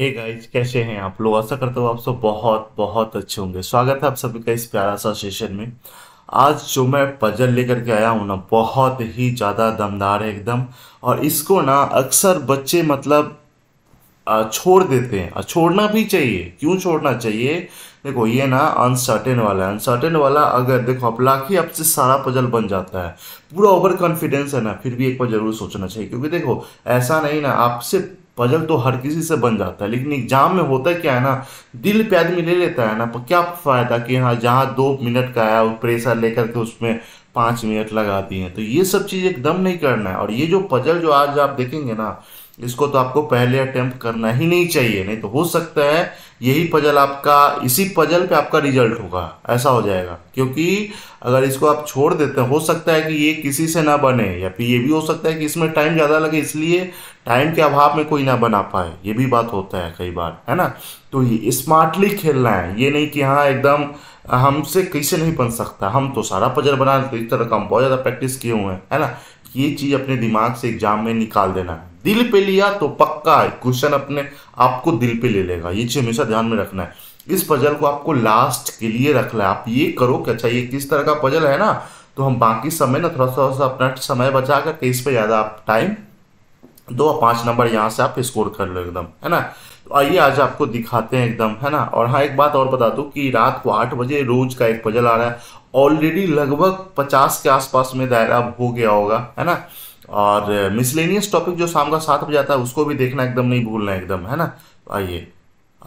hey guys, कैसे हैं आप लोग आशा करता हूँ आप सब बहुत बहुत अच्छे होंगे स्वागत है आप सभी का इस प्यारा सा सेशन में आज जो मैं पजल लेकर के आया हूँ ना बहुत ही ज़्यादा दमदार है एकदम और इसको ना अक्सर बच्चे मतलब छोड़ देते हैं छोड़ना भी चाहिए क्यों छोड़ना चाहिए देखो ये ना अनसर्टेन वाला है अनसर्टेन वाला अगर देखो आप लाखी आपसे सारा पजल बन जाता है पूरा ओवर कॉन्फिडेंस है ना फिर भी एक बार जरूर सोचना चाहिए क्योंकि देखो ऐसा नहीं ना आपसे पजल तो हर किसी से बन जाता है लेकिन एग्जाम में होता है क्या है ना दिल पे आदमी ले लेता है ना पर क्या फ़ायदा कि हाँ जहाँ दो मिनट का आया प्रेशर लेकर के उसमें पाँच मिनट लगा दिए तो ये सब चीज़ एकदम नहीं करना है और ये जो पजल जो आज आप देखेंगे ना इसको तो आपको पहले अटैम्प्ट करना ही नहीं चाहिए नहीं तो हो सकता है यही पजल आपका इसी पजल पे आपका रिजल्ट होगा ऐसा हो जाएगा क्योंकि अगर इसको आप छोड़ देते हैं हो सकता है कि ये किसी से ना बने या फिर ये भी हो सकता है कि इसमें टाइम ज़्यादा लगे इसलिए टाइम के अभाव में कोई ना बना पाए ये भी बात होता है कई बार है ना तो ये स्मार्टली खेलना है ये नहीं कि हाँ एकदम हमसे कैसे नहीं बन सकता हम तो सारा पजल बना इस तरह का हम बहुत ज़्यादा प्रैक्टिस किए हुए हैं है ना ये चीज़ अपने दिमाग से एग्जाम में निकाल देना है दिल पे लिया तो पक्का है क्वेश्चन अपने आपको दिल पे ले लेगा ये चीज हमेशा ध्यान में रखना है इस पजल को आपको लास्ट के लिए रखना है आप ये करो कि अच्छा ये किस तरह का पजल है ना तो हम बाकी समय ना थोड़ा थोड़ा सा अपना समय बचा कर तेईस पे ज़्यादा आप टाइम दो और पाँच नंबर यहाँ से आप स्कोर कर लो एकदम है ना तो आइए आज आपको दिखाते हैं एकदम है ना और हाँ एक बात और बता दूँ कि रात को आठ बजे रोज का एक पजल आ रहा है ऑलरेडी लगभग पचास के आसपास में दायरा हो गया होगा है ना और मिसलेनियस uh, टॉपिक जो शाम का सात बजे आता है उसको भी देखना एकदम नहीं भूलना एकदम है ना आइए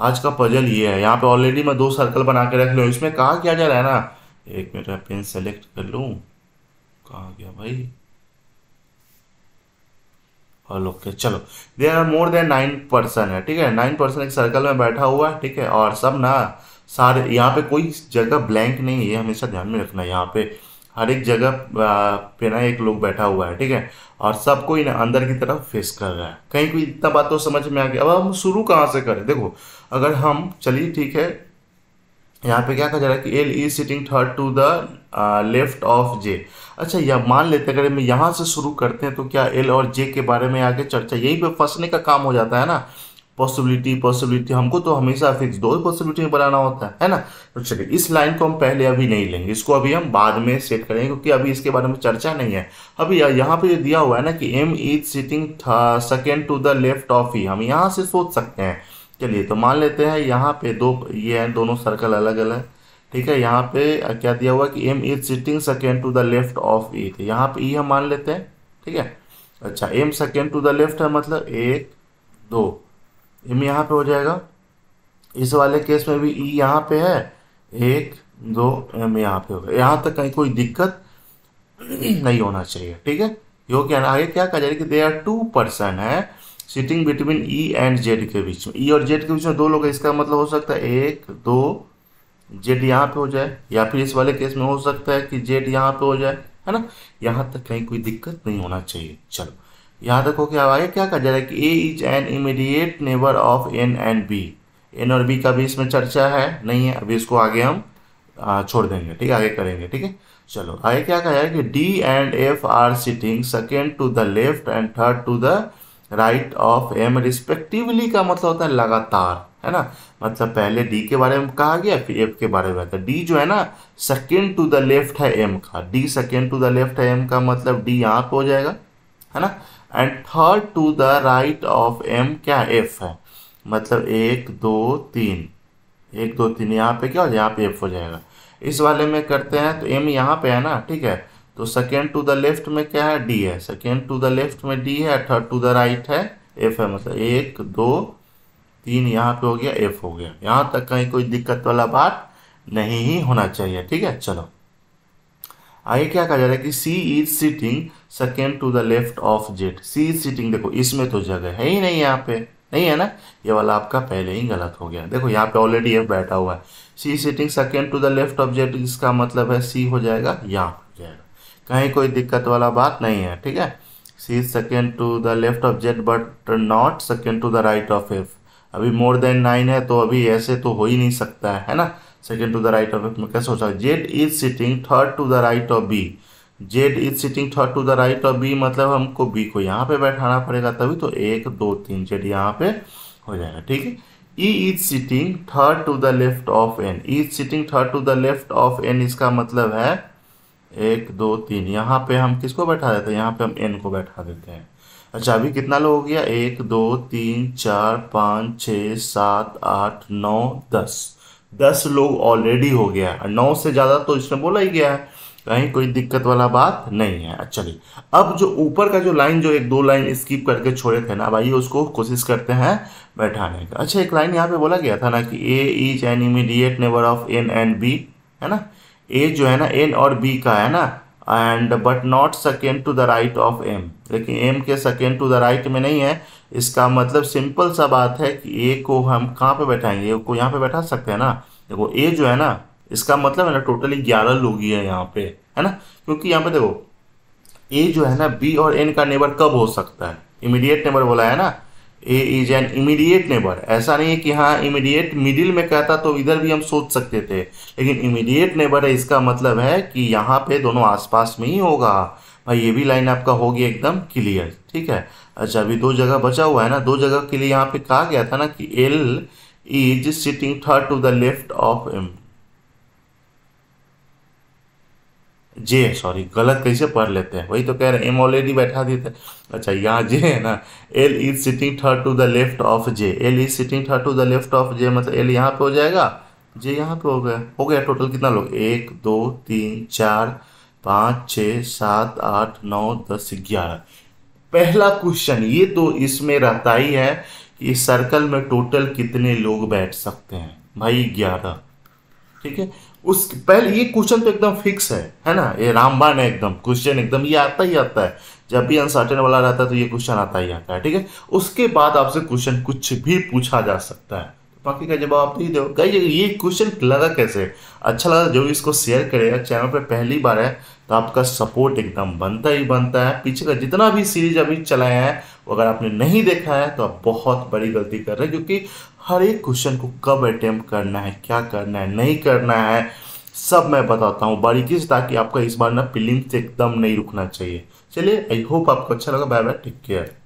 आज का पजल ये है यहाँ पे ऑलरेडी मैं दो सर्कल बना के रख लूँ इसमें कहा क्या जा रहा है ना एक मेरा पेन सेलेक्ट कर लूँ कहा गया भाई और ओके चलो there are more than nine person है ठीक है नाइन पर्सन एक सर्कल में बैठा हुआ है ठीक है और सब ना सारे यहाँ पे कोई जगह ब्लैंक नहीं है हमेशा ध्यान में रखना यहाँ पे हर एक जगह पे ना एक लोग बैठा हुआ है ठीक है और सबको कोई ना अंदर की तरफ फेस कर रहा है कहीं कोई इतना बात तो समझ में आ गया अब हम शुरू कहाँ से करें देखो अगर हम चलिए ठीक है यहाँ पे क्या कहा जा रहा है कि L is sitting third to the left of J अच्छा यह मान लेते अगर हम यहाँ से शुरू करते हैं तो क्या एल और जे के बारे में आगे चर्चा यहीं पे फंसने का काम हो जाता है ना पॉसिबिलिटी पॉसिबिलिटी हमको तो हमेशा फिक्स दो पॉसिबिलिटी में बनाना होता है है ना तो चलिए इस लाइन को हम पहले अभी नहीं लेंगे इसको अभी हम बाद में सेट करेंगे क्योंकि अभी इसके बारे में चर्चा नहीं है अभी यहाँ पे जो दिया हुआ है ना कि M is sitting second to the left of ही हम यहाँ से सोच सकते हैं चलिए तो मान लेते हैं यहाँ पे दो ये हैं दोनों सर्कल अलग अलग ठीक है यहाँ पे क्या दिया हुआ कि M is sitting second to the left of E तो यहाँ पे ई e हम मान लेते हैं ठीक है अच्छा M second to the left है मतलब एक दो एम यहाँ पे हो जाएगा इस वाले केस में भी ई e यहाँ पे है एक दो एम यहाँ पे होगा यहाँ तक कहीं कोई दिक्कत नहीं होना चाहिए ठीक है यो क्या आगे क्या कहा जाए कि दे आर टू पर्सन है sitting between E and Z के बीच में ई e और जेड के बीच में दो लोग इसका मतलब हो सकता है एक दो जेड यहाँ पे हो जाए या फिर इस वाले केस में हो सकता है कि जेड यहाँ पे हो जाए है ना यहाँ तक कहीं कोई दिक्कत नहीं होना चाहिए चलो यहाँ तक हो क्या है क्या कहा जा रहा है कि A is an immediate neighbour of N and B N और बी का भी इसमें चर्चा है नहीं है अभी इसको आगे हम छोड़ देंगे ठीक है आगे करेंगे ठीक है चलो आगे क्या कहा जा रहा है कि D and F are sitting second to the left and third to the right of M respectively का मतलब होता है लगातार है ना मतलब पहले डी के बारे में कहा गया फिर एफ के बारे में कहा डी तो जो है ना सेकेंड टू द लेफ्ट है एम का D second to the left है एम का मतलब डी यहाँ पे हो जाएगा है ना and third to the right of M क्या एफ है मतलब एक दो तीन एक दो तीन यहाँ पे क्या हो यहाँ पे एफ हो जाएगा इस वाले में करते हैं तो एम यहाँ पे है ना ठीक है तो सेकेंड टू द लेफ्ट में क्या है डी है सेकेंड टू द लेफ्ट में डी है थर्ड टू द राइट है एफ है मतलब एक दो तीन यहाँ पे हो गया एफ हो गया यहाँ तक कहीं कोई दिक्कत वाला बात नहीं ही होना चाहिए ठीक है चलो आगे क्या कहा जा रहा है कि C is sitting second to the left of Z C is sitting देखो इसमें तो जगह है ही नहीं यहाँ पे नहीं है ना ये वाला आपका पहले ही गलत हो गया देखो यहाँ पे ऑलरेडी एफ बैठा हुआ है C sitting second to the left of Z इसका मतलब है सी हो जाएगा यहाँ हो जाएगा कहीं कोई दिक्कत वाला बात नहीं है ठीक है C is second to the left of Z but not second to the right of F अभी मोर देन नाइन है तो अभी ऐसे तो हो ही नहीं सकता है, है ना to the right of of में कैसे हो सकता है Z is sitting third to the right of B Z is sitting third to the right of B मतलब हमको बी को यहाँ पे बैठाना पड़ेगा तभी तो एक दो तीन जेड यहाँ पे हो जाएगा ठीक है E is sitting third to the left of N E is sitting third to the left of N इसका मतलब है एक दो तीन यहाँ पे हम किसको बैठा देते हैं यहाँ पे हम एन को बैठा देते हैं अच्छा अभी कितना लोग हो गया एक दो तीन चार पाँच छ सात आठ नौ दस दस लोग ऑलरेडी हो गया है नौ से ज़्यादा तो इसमें बोला ही गया है कहीं कोई दिक्कत वाला बात नहीं है अच्छा, चलिए अब जो ऊपर का जो लाइन जो एक दो लाइन स्किप करके छोड़े थे ना अब आइए उसको कोशिश करते हैं बैठाने का अच्छा एक लाइन यहाँ पे बोला गया था ना कि A is an immediate neighbour of N and B है ना ए जो है ना एन और बी का है ना and but not second to the right of M लेकिन एम के सेकेंड टू द राइट में नहीं है इसका मतलब सिंपल सा बात है कि ए को हम कहाँ पे बैठाएंगे ए को यहाँ पे बैठा सकते हैं ना देखो ए जो है ना इसका मतलब है ना टोटली ग्यारह लोग ही है यहाँ पे है ना क्योंकि यहाँ पे देखो ए जो है ना बी और एन का नेबर कब हो सकता है इमीडिएट नेबर बोला है ना A is an immediate neighbour ऐसा नहीं है कि हाँ इमीडिएट मिडिल में कहता तो इधर भी हम सोच सकते थे लेकिन इमीडिएट नेबर है इसका मतलब है कि यहाँ पे दोनों आसपास में ही होगा भाई ये भी लाइन आपका होगी एकदम क्लियर ठीक है अच्छा अभी दो जगह बचा हुआ है ना दो जगह के लिए यहाँ पे कहा गया था ना कि L is sitting third to the left of M J sorry गलत कैसे पढ़ लेते हैं वही तो कह रहे हैं एम ऑलरेडी बैठा देते हैं अच्छा यहाँ जे है ना L is sitting third to the left of J L is sitting third to the left of J मतलब एल यहाँ पे हो जाएगा जे यहाँ पे हो गया हो गया टोटल कितना लोग एक दो तीन चार पाँच छ सात आठ नौ दस ग्यारह पहला क्वेश्चन ये तो इसमें रहता ही है कि इस सर्कल में टोटल कितने लोग बैठ सकते हैं भाई ग्यारह ठीक है उस पहले ये क्वेश्चन तो एकदम फिक्स है है ना ये रामबाण है एकदम क्वेश्चन एकदम ये आता ही आता है जब भी अनसर्टेन वाला रहता है तो ये क्वेश्चन आता ही आता है ठीक है उसके बाद आपसे क्वेश्चन कुछ भी पूछा जा सकता है बाकी का जवाब आप नहीं दो गाइज ये क्वेश्चन लगा कैसे अच्छा लगा जो भी इसको शेयर करेगा चैनल पर पहली बार है तो आपका सपोर्ट एकदम बनता ही बनता है पीछे का जितना भी सीरीज अभी चलाया है अगर आपने नहीं देखा है तो आप बहुत बड़ी गलती कर रहे हैं क्योंकि हर एक क्वेश्चन को कब अटैम्प्ट करना है क्या करना है नहीं करना है सब मैं बताता हूँ बारीकी से ताकि आपका इस बार ना से एकदम नहीं रुकना चाहिए चलिए आई होप आपको अच्छा लगा बाय बाय टेक केयर